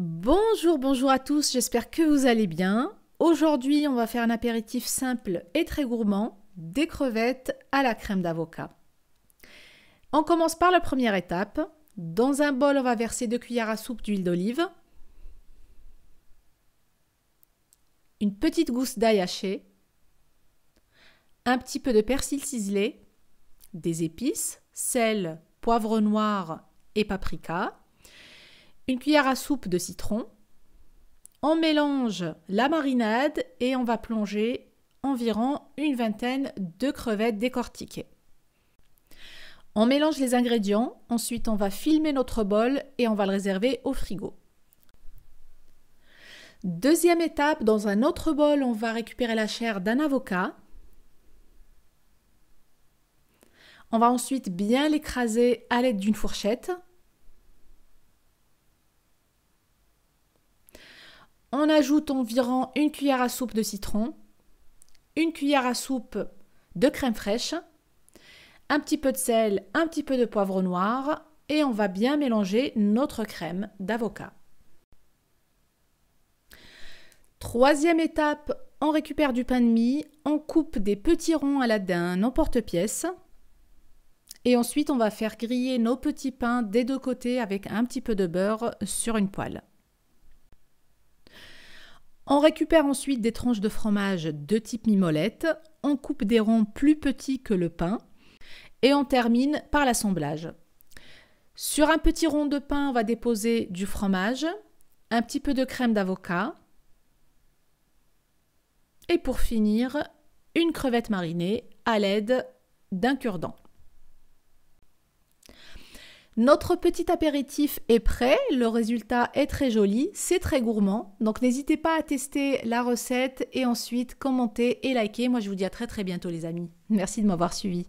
Bonjour, bonjour à tous, j'espère que vous allez bien. Aujourd'hui, on va faire un apéritif simple et très gourmand, des crevettes à la crème d'avocat. On commence par la première étape. Dans un bol, on va verser 2 cuillères à soupe d'huile d'olive, une petite gousse d'ail haché, un petit peu de persil ciselé, des épices, sel, poivre noir et paprika, une cuillère à soupe de citron. On mélange la marinade et on va plonger environ une vingtaine de crevettes décortiquées. On mélange les ingrédients, ensuite on va filmer notre bol et on va le réserver au frigo. Deuxième étape, dans un autre bol, on va récupérer la chair d'un avocat. On va ensuite bien l'écraser à l'aide d'une fourchette. On ajoute environ une cuillère à soupe de citron, une cuillère à soupe de crème fraîche, un petit peu de sel, un petit peu de poivre noir et on va bien mélanger notre crème d'avocat. Troisième étape, on récupère du pain de mie, on coupe des petits ronds à la l'aide en emporte-pièce et ensuite on va faire griller nos petits pains des deux côtés avec un petit peu de beurre sur une poêle. On récupère ensuite des tranches de fromage de type mimolette, on coupe des ronds plus petits que le pain et on termine par l'assemblage. Sur un petit rond de pain, on va déposer du fromage, un petit peu de crème d'avocat et pour finir, une crevette marinée à l'aide d'un cure-dent. Notre petit apéritif est prêt, le résultat est très joli, c'est très gourmand. Donc n'hésitez pas à tester la recette et ensuite commenter et liker. Moi je vous dis à très très bientôt les amis. Merci de m'avoir suivi.